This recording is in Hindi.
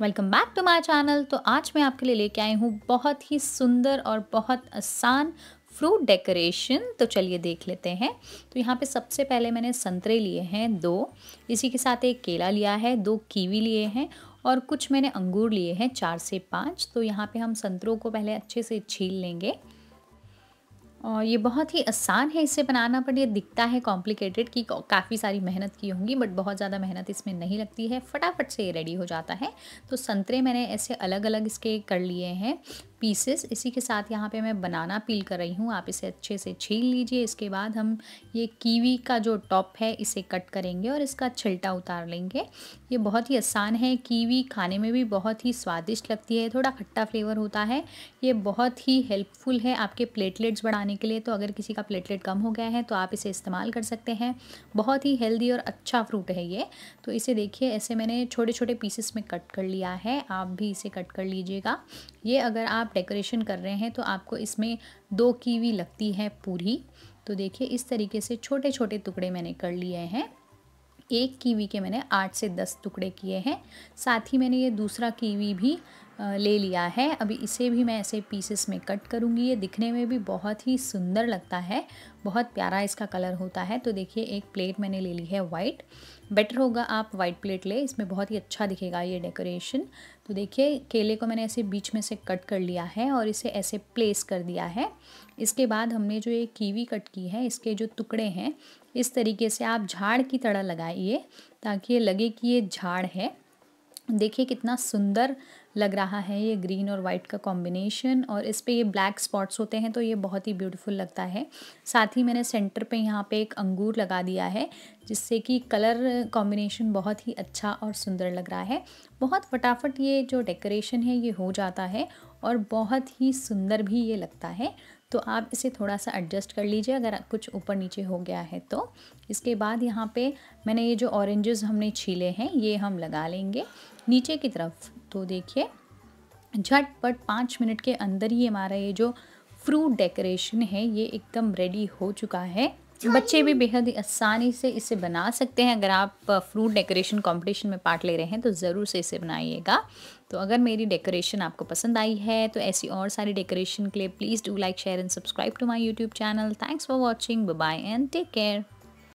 welcome back to my channel तो आज मैं आपके लिए लेके आई हूँ बहुत ही सुंदर और बहुत आसान फ्रूट डेकोरेशन तो चलिए देख लेते हैं तो यहाँ पे सबसे पहले मैंने संतरे लिए हैं दो इसी के साथ एक केला लिया है दो कीवी लिए हैं और कुछ मैंने अंगूर लिए हैं चार से पाँच तो यहाँ पे हम संतरों को पहले अच्छे से छील लेंगे और ये बहुत ही आसान है इसे बनाना बट ये दिखता है कॉम्प्लिकेटेड कि काफ़ी सारी मेहनत की होंगी बट बहुत ज़्यादा मेहनत इसमें नहीं लगती है फटाफट से ये रेडी हो जाता है तो संतरे मैंने ऐसे अलग अलग इसके कर लिए हैं पीसेस इसी के साथ यहाँ पे मैं बनाना पील कर रही हूँ आप इसे अच्छे से छील लीजिए इसके बाद हम ये कीवी का जो टॉप है इसे कट करेंगे और इसका छिलटा उतार लेंगे ये बहुत ही आसान है कीवी खाने में भी बहुत ही स्वादिष्ट लगती है थोड़ा खट्टा फ्लेवर होता है ये बहुत ही हेल्पफुल है आपके प्लेटलेट्स बढ़ाने के लिए तो अगर किसी का प्लेटलेट कम हो गया है तो आप इसे इस्तेमाल कर सकते हैं बहुत ही हेल्दी और अच्छा फ्रूट है ये तो इसे देखिए ऐसे मैंने छोटे छोटे पीसेस में कट कर लिया है आप भी इसे कट कर लीजिएगा ये अगर आप डेकोरेशन कर रहे हैं तो आपको इसमें दो कीवी लगती है पूरी तो देखिए इस तरीके से छोटे छोटे टुकड़े मैंने कर लिए हैं एक कीवी के मैंने आठ से दस टुकड़े किए हैं साथ ही मैंने ये दूसरा कीवी भी ले लिया है अभी इसे भी मैं ऐसे पीसेस में कट करूँगी ये दिखने में भी बहुत ही सुंदर लगता है बहुत प्यारा इसका कलर होता है तो देखिए एक प्लेट मैंने ले ली है वाइट बेटर होगा आप वाइट प्लेट ले इसमें बहुत ही अच्छा दिखेगा ये डेकोरेशन तो देखिए केले को मैंने ऐसे बीच में से कट कर लिया है और इसे ऐसे प्लेस कर दिया है इसके बाद हमने जो ये कीवी कट की है इसके जो टुकड़े हैं इस तरीके से आप झाड़ की तरह लगाइए ताकि ये लगे कि ये झाड़ है देखिए कितना सुंदर लग रहा है ये ग्रीन और वाइट का कॉम्बिनेशन और इस पर ये ब्लैक स्पॉट्स होते हैं तो ये बहुत ही ब्यूटीफुल लगता है साथ ही मैंने सेंटर पे यहाँ पे एक अंगूर लगा दिया है जिससे कि कलर कॉम्बिनेशन बहुत ही अच्छा और सुंदर लग रहा है बहुत फटाफट ये जो डेकोरेशन है ये हो जाता है और बहुत ही सुंदर भी ये लगता है तो आप इसे थोड़ा सा एडजस्ट कर लीजिए अगर कुछ ऊपर नीचे हो गया है तो इसके बाद यहाँ पे मैंने ये जो ऑरेंजेस हमने छीले हैं ये हम लगा लेंगे नीचे की तरफ तो देखिए झटपट पाँच मिनट के अंदर ही हमारा ये जो फ्रूट डेकोरेशन है ये एकदम रेडी हो चुका है हाँ बच्चे भी बेहद ही आसानी से इसे बना सकते हैं अगर आप फ्रूट डेकोरेशन कंपटीशन में पार्ट ले रहे हैं तो ज़रूर से इसे बनाइएगा तो अगर मेरी डेकोरेशन आपको पसंद आई है तो ऐसी और सारी डेकोरेशन के लिए please do like share and subscribe to my YouTube channel thanks for watching bye and take care